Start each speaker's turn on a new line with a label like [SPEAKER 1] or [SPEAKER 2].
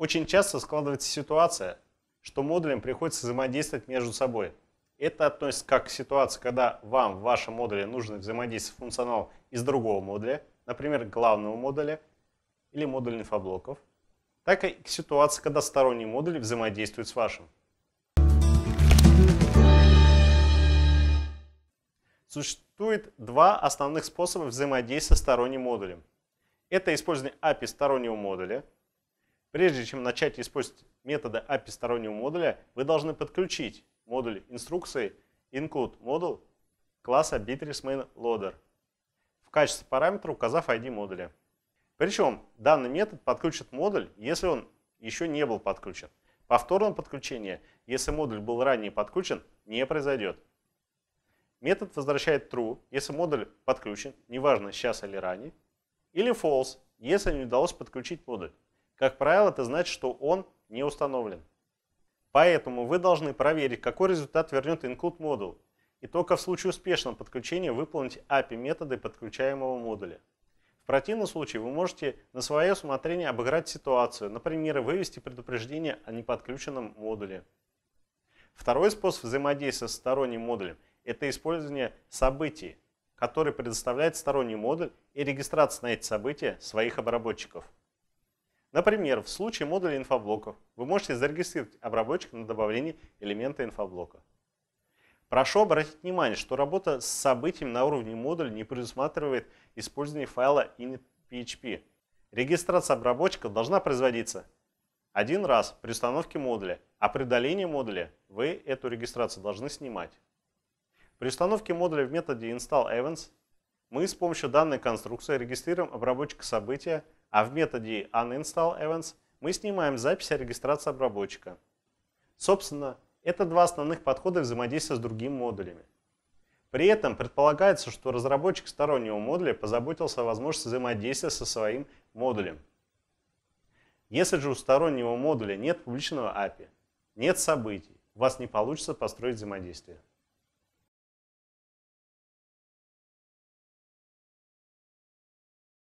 [SPEAKER 1] Очень часто складывается ситуация, что модулям приходится взаимодействовать между собой. Это относится как к ситуации, когда вам в вашем модуле нужно взаимодействовать с функционалом из другого модуля, например, главного модуля или модуль инфоблоков, так и к ситуации, когда сторонние модули взаимодействуют с вашим. Существует два основных способа взаимодействия с сторонним модулем. Это использование API стороннего модуля – Прежде чем начать использовать методы API стороннего модуля, вы должны подключить модуль инструкции include model класса BitResMainLoader в качестве параметра, указав ID модуля. Причем данный метод подключит модуль, если он еще не был подключен. Повторное подключение, если модуль был ранее подключен, не произойдет. Метод возвращает true, если модуль подключен, неважно сейчас или ранее, или false, если не удалось подключить модуль. Как правило, это значит, что он не установлен. Поэтому вы должны проверить, какой результат вернет include модуль, и только в случае успешного подключения выполнить API методы подключаемого модуля. В противном случае вы можете на свое усмотрение обыграть ситуацию, например, вывести предупреждение о неподключенном модуле. Второй способ взаимодействия с сторонним модулем – это использование событий, которые предоставляет сторонний модуль и регистрация на эти события своих обработчиков. Например, в случае модуля инфоблоков вы можете зарегистрировать обработчик на добавление элемента инфоблока. Прошу обратить внимание, что работа с событием на уровне модуля не предусматривает использование файла init.php. Регистрация обработчика должна производиться один раз при установке модуля, а при удалении модуля вы эту регистрацию должны снимать. При установке модуля в методе install events мы с помощью данной конструкции регистрируем обработчика события, а в методе unInstallEvents мы снимаем запись о регистрации обработчика. Собственно, это два основных подхода взаимодействия с другими модулями. При этом предполагается, что разработчик стороннего модуля позаботился о возможности взаимодействия со своим модулем. Если же у стороннего модуля нет публичного API, нет событий, у вас не получится построить взаимодействие.